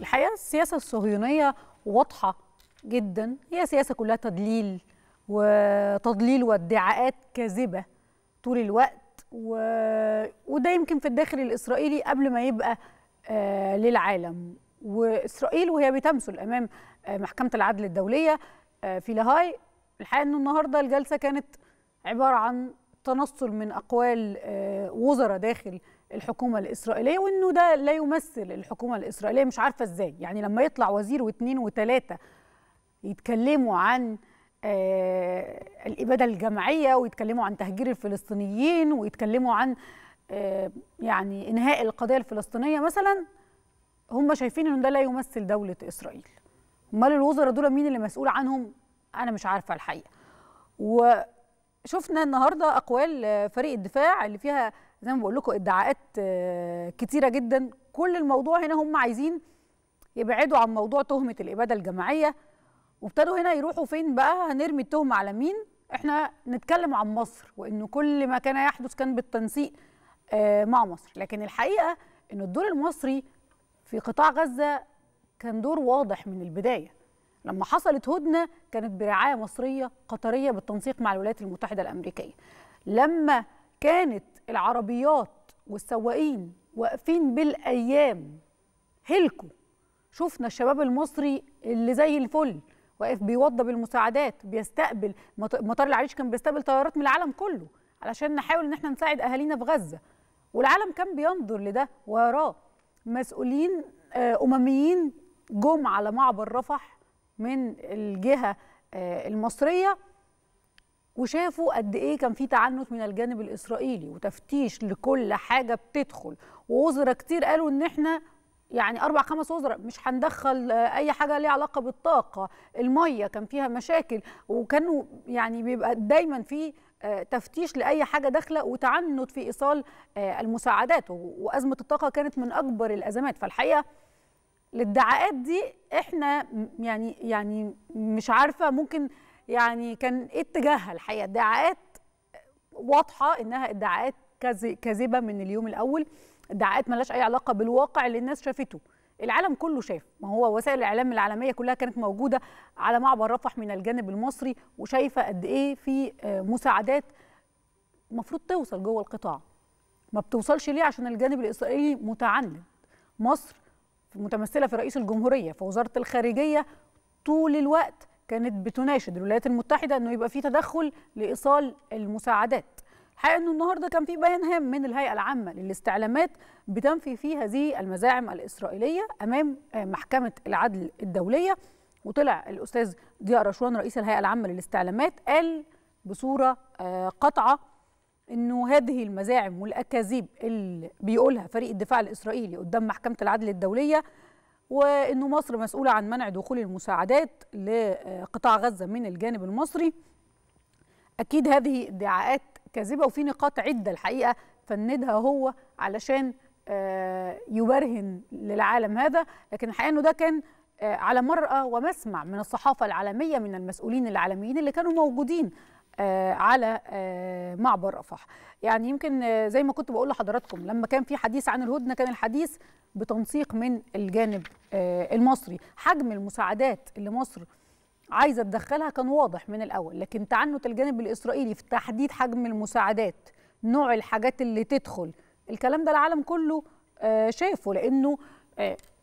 الحقيقه السياسه الصهيونيه واضحه جدا هي سياسه كلها تضليل وتضليل وادعاءات كاذبه طول الوقت و... وده يمكن في الداخل الاسرائيلي قبل ما يبقى آه للعالم واسرائيل وهي بتمثل امام آه محكمه العدل الدوليه آه في لاهاي الحقيقه انه النهارده الجلسه كانت عباره عن تنصل من اقوال آه، وزراء داخل الحكومه الاسرائيليه وانه ده لا يمثل الحكومه الاسرائيليه مش عارفه ازاي يعني لما يطلع وزير واثنين وثلاثه يتكلموا عن آه، الاباده الجماعيه ويتكلموا عن تهجير الفلسطينيين ويتكلموا عن آه، يعني انهاء القضيه الفلسطينيه مثلا هم شايفين ان ده لا يمثل دوله اسرائيل امال الوزراء دول مين اللي مسؤول عنهم انا مش عارفه الحقيقه و شفنا النهارده اقوال فريق الدفاع اللي فيها زي ما بقول لكم ادعاءات آه، كتيره جدا كل الموضوع هنا هم عايزين يبعدوا عن موضوع تهمه الاباده الجماعيه وابتدوا هنا يروحوا فين بقى هنرمي التهمه على مين احنا نتكلم عن مصر وانه كل ما كان يحدث كان بالتنسيق آه، مع مصر لكن الحقيقه ان الدور المصري في قطاع غزه كان دور واضح من البدايه لما حصلت هدنه كانت برعايه مصريه قطريه بالتنسيق مع الولايات المتحده الامريكيه لما كانت العربيات والسواقين واقفين بالايام هلكوا شفنا الشباب المصري اللي زي الفل واقف بيوضب المساعدات بيستقبل مطار العريش كان بيستقبل طيارات من العالم كله علشان نحاول ان احنا نساعد اهالينا في غزه والعالم كان بينظر لده ويراه مسؤولين آه، امميين جم على معبر رفح من الجهه آه، المصريه وشافوا قد ايه كان في تعنت من الجانب الاسرائيلي وتفتيش لكل حاجه بتدخل ووزراء كتير قالوا ان احنا يعني اربع خمس وزراء مش هندخل آه، اي حاجه ليها علاقه بالطاقه الميه كان فيها مشاكل وكانوا يعني بيبقى دايما في آه، تفتيش لاي حاجه داخله وتعنت في ايصال المساعدات وازمه الطاقه كانت من اكبر الازمات فالحقيقه الادعاءات دي احنا يعني يعني مش عارفه ممكن يعني كان ايه اتجاهها الحقيقه ادعاءات واضحه انها ادعاءات كاذبه من اليوم الاول ادعاءات ملهاش اي علاقه بالواقع اللي الناس شافته العالم كله شاف ما هو وسائل الاعلام العالميه كلها كانت موجوده على معبر رفح من الجانب المصري وشايفه قد ايه في آه، مساعدات المفروض توصل جوه القطاع ما بتوصلش ليه عشان الجانب الاسرائيلي متعند مصر متمثله في رئيس الجمهوريه في وزاره الخارجيه طول الوقت كانت بتناشد الولايات المتحده انه يبقى في تدخل لايصال المساعدات الحقيقه انه النهارده كان في بيان هام من الهيئه العامه للاستعلامات بتنفي فيه هذه المزاعم الاسرائيليه امام آه، محكمه العدل الدوليه وطلع الاستاذ ضياء رشوان رئيس الهيئه العامه للاستعلامات قال بصوره آه، قطعه انه هذه المزاعم والاكاذيب اللي بيقولها فريق الدفاع الاسرائيلي قدام محكمه العدل الدوليه وانه مصر مسؤوله عن منع دخول المساعدات لقطاع غزه من الجانب المصري اكيد هذه ادعاءات كاذبه وفي نقاط عده الحقيقه فندها هو علشان آه، يبرهن للعالم هذا لكن الحقيقه انه ده كان آه، على مرأى ومسمع من الصحافة العالمية من المسؤولين العالميين اللي كانوا موجودين آه، على آه، معبر رفح يعني يمكن آه، زي ما كنت بقول لحضراتكم لما كان في حديث عن الهدنه كان الحديث بتنسيق من الجانب المصري حجم المساعدات اللي مصر عايزه تدخلها كان واضح من الاول لكن تعنت الجانب الاسرائيلي في تحديد حجم المساعدات نوع الحاجات اللي تدخل الكلام ده العالم كله شافه لانه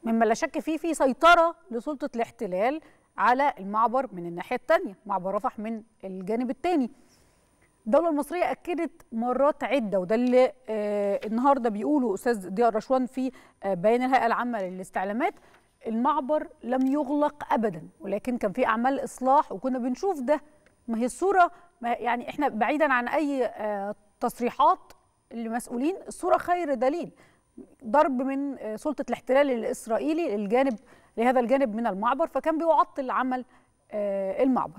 مما لا شك فيه في سيطره لسلطه الاحتلال على المعبر من الناحيه الثانيه معبر رفح من الجانب الثاني الدوله المصريه اكدت مرات عده وده اللي آه النهارده بيقوله استاذ ضياء رشوان في آه بيان الهيئه العامه للاستعلامات المعبر لم يغلق ابدا ولكن كان في اعمال اصلاح وكنا بنشوف ده ما هي الصوره ما يعني احنا بعيدا عن اي آه تصريحات لمسؤولين الصوره خير دليل ضرب من آه، سلطه الاحتلال الاسرائيلي للجانب لهذا الجانب من المعبر فكان بيعطل عمل آه، المعبر